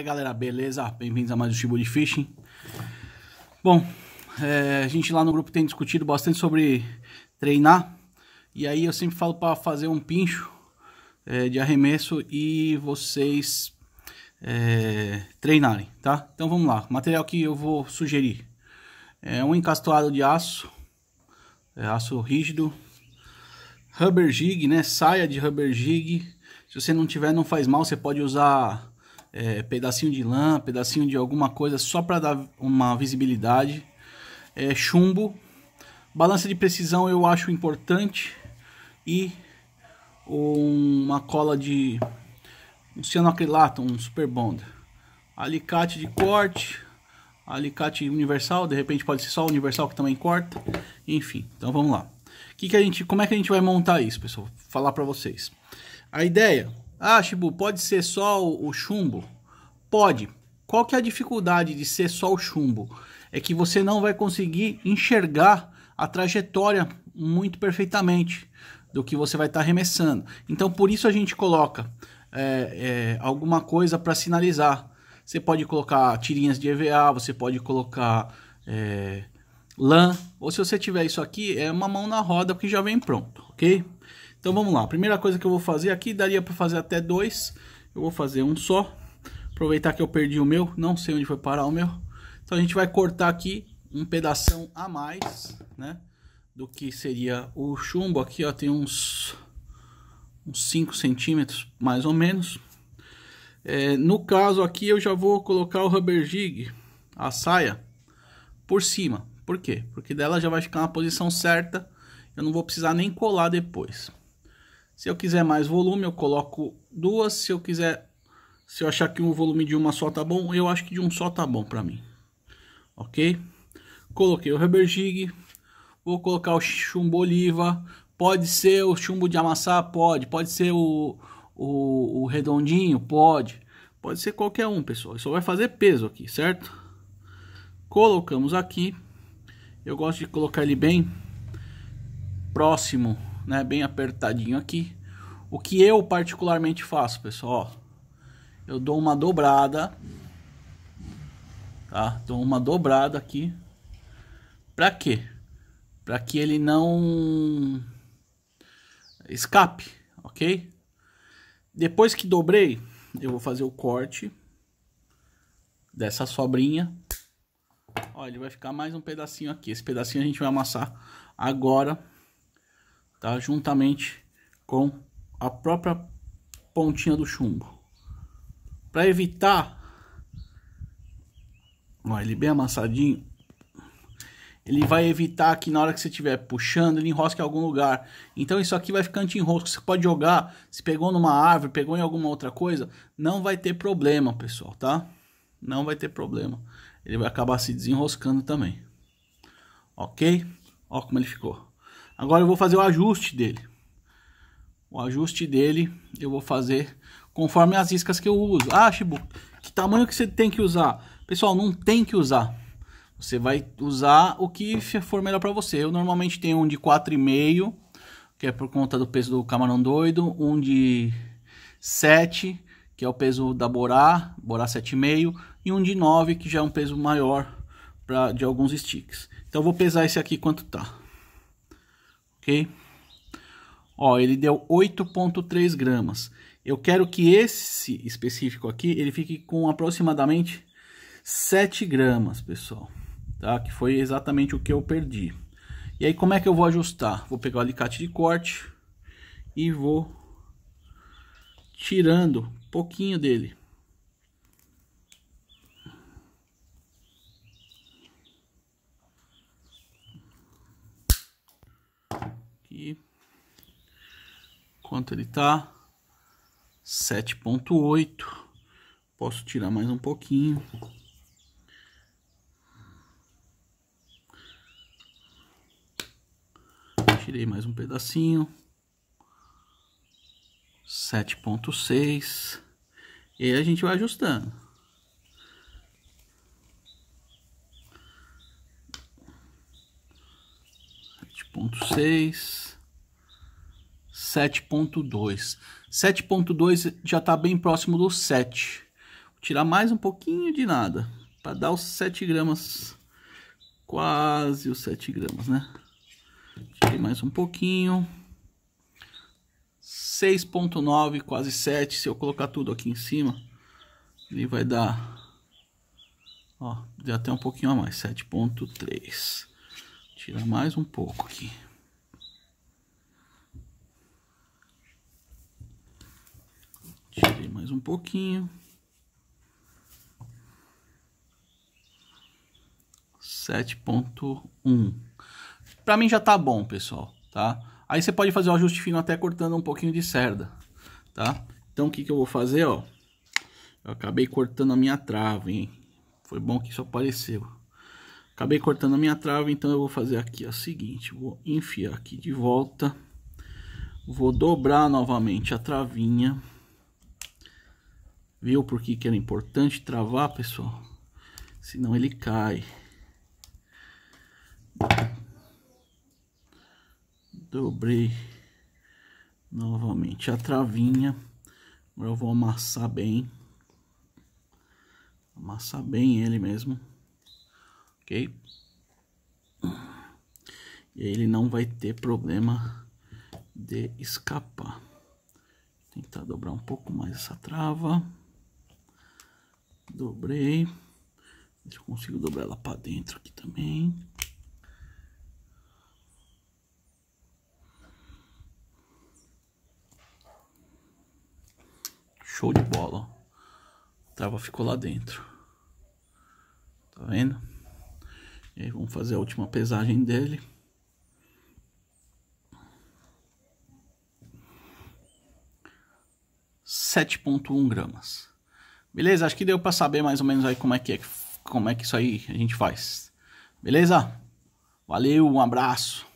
E galera, beleza? Bem-vindos a mais um Shibu de Fishing. Bom, é, a gente lá no grupo tem discutido bastante sobre treinar. E aí eu sempre falo para fazer um pincho é, de arremesso e vocês é, treinarem, tá? Então vamos lá. O material que eu vou sugerir é um encastoado de aço, é, aço rígido, rubber jig, né? Saia de rubber jig. Se você não tiver, não faz mal, você pode usar é, pedacinho de lã, pedacinho de alguma coisa só para dar uma visibilidade. É, chumbo, balança de precisão eu acho importante e uma cola de um cianoacrilato, um super bond. Alicate de corte, alicate universal, de repente pode ser só universal que também corta, enfim. Então vamos lá. Que que a gente, como é que a gente vai montar isso, pessoal? Vou falar para vocês. A ideia ah, Shibu, pode ser só o chumbo? Pode. Qual que é a dificuldade de ser só o chumbo? É que você não vai conseguir enxergar a trajetória muito perfeitamente do que você vai estar tá arremessando. Então, por isso a gente coloca é, é, alguma coisa para sinalizar. Você pode colocar tirinhas de EVA, você pode colocar é, lã, ou se você tiver isso aqui, é uma mão na roda que já vem pronto, ok? Então vamos lá, a primeira coisa que eu vou fazer aqui, daria para fazer até dois, eu vou fazer um só. Aproveitar que eu perdi o meu, não sei onde foi parar o meu. Então a gente vai cortar aqui um pedaço a mais, né? Do que seria o chumbo aqui, ó, tem uns, uns 5 centímetros, mais ou menos. É, no caso aqui eu já vou colocar o rubber jig, a saia, por cima. Por quê? Porque dela já vai ficar na posição certa, eu não vou precisar nem colar depois. Se eu quiser mais volume, eu coloco duas. Se eu quiser, se eu achar que um volume de uma só tá bom, eu acho que de um só tá bom para mim. Ok? Coloquei o rubber jig. Vou colocar o chumbo oliva. Pode ser o chumbo de amassar? Pode. Pode ser o, o, o redondinho? Pode. Pode ser qualquer um, pessoal. Só vai fazer peso aqui, certo? Colocamos aqui. Eu gosto de colocar ele bem próximo né, bem apertadinho aqui. O que eu particularmente faço, pessoal, eu dou uma dobrada, tá? Dou uma dobrada aqui. Pra quê? Pra que ele não escape, ok? Depois que dobrei, eu vou fazer o corte dessa sobrinha. Olha, ele vai ficar mais um pedacinho aqui. Esse pedacinho a gente vai amassar agora tá? juntamente com a própria pontinha do chumbo. Para evitar, ó, ele bem amassadinho, ele vai evitar que na hora que você estiver puxando, ele enrosque em algum lugar. Então isso aqui vai ficando de enrosco. Você pode jogar, se pegou numa árvore, pegou em alguma outra coisa, não vai ter problema, pessoal, tá? Não vai ter problema. Ele vai acabar se desenroscando também. Ok? Ó como ele ficou. Agora eu vou fazer o ajuste dele. O ajuste dele eu vou fazer conforme as iscas que eu uso. Ah, Chibu, que tamanho que você tem que usar? Pessoal, não tem que usar. Você vai usar o que for melhor para você. Eu normalmente tenho um de 4,5, que é por conta do peso do camarão doido, um de 7, que é o peso da borá, borá 7,5, e um de 9, que já é um peso maior pra, de alguns sticks. Então eu vou pesar esse aqui quanto tá ok? Ó, ele deu 8.3 gramas. Eu quero que esse específico aqui, ele fique com aproximadamente 7 gramas, pessoal. Tá? Que foi exatamente o que eu perdi. E aí, como é que eu vou ajustar? Vou pegar o alicate de corte e vou tirando um pouquinho dele. Quanto ele tá? 7.8. Posso tirar mais um pouquinho. Tirei mais um pedacinho. 7.6. E aí a gente vai ajustando. Ponto seis 7.2. 7.2 já está bem próximo do 7. Vou tirar mais um pouquinho de nada para dar os 7 gramas, quase os 7 gramas, né? Tirei mais um pouquinho. 6.9, quase 7. Se eu colocar tudo aqui em cima, ele vai dar Ó, deu até um pouquinho a mais, 7.3. Tirar mais um pouco aqui. Mais um pouquinho. Sete ponto um. Pra mim já tá bom, pessoal, tá? Aí você pode fazer o um ajuste fino até cortando um pouquinho de cerda, tá? Então o que que eu vou fazer, ó? Eu acabei cortando a minha trava, hein? Foi bom que isso apareceu. Acabei cortando a minha trava, então eu vou fazer aqui o seguinte, vou enfiar aqui de volta, vou dobrar novamente a travinha, Viu por que, que era importante travar, pessoal? Senão ele cai. Dobrei novamente a travinha. Agora eu vou amassar bem. Amassar bem ele mesmo. Ok? E aí ele não vai ter problema de escapar. Vou tentar dobrar um pouco mais essa trava. Dobrei. se eu consigo dobrar ela para dentro aqui também. Show de bola. A trava ficou lá dentro. Tá vendo? E aí vamos fazer a última pesagem dele. Sete ponto um gramas. Beleza? Acho que deu para saber mais ou menos aí como é que é, como é que isso aí a gente faz. Beleza? Valeu, um abraço.